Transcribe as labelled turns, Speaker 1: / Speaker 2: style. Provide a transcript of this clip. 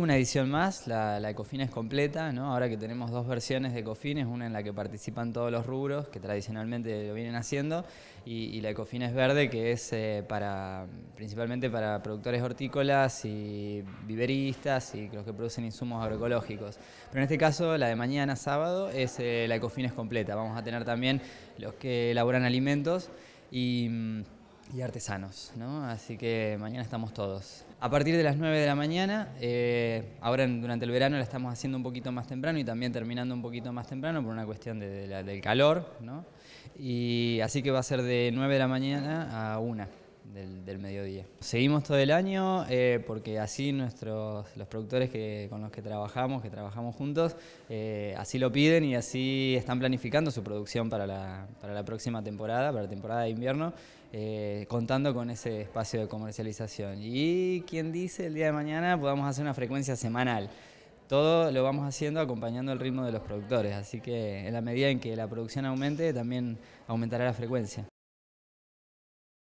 Speaker 1: Una edición más, la, la es completa, ¿no? ahora que tenemos dos versiones de es una en la que participan todos los rubros, que tradicionalmente lo vienen haciendo, y, y la es verde, que es eh, para principalmente para productores hortícolas y viveristas y los que producen insumos agroecológicos. Pero en este caso, la de mañana sábado, es eh, la es completa. Vamos a tener también los que elaboran alimentos y... Mm, y artesanos, ¿no? Así que mañana estamos todos. A partir de las 9 de la mañana, eh, ahora durante el verano la estamos haciendo un poquito más temprano y también terminando un poquito más temprano por una cuestión del calor, ¿no? Y así que va a ser de 9 de la mañana a 1
Speaker 2: del, mediodía.
Speaker 1: Seguimos todo el año eh, porque así nuestros, los productores que, con los que trabajamos, que trabajamos juntos, eh, así lo piden y así están planificando su producción para la, próxima temporada, para la temporada de invierno, eh, contando con ese espacio de comercialización. Y quien dice el día de mañana podamos hacer una frecuencia semanal todo lo vamos haciendo acompañando el ritmo de los productores, así que en la medida en que la producción aumente, también aumentará la frecuencia.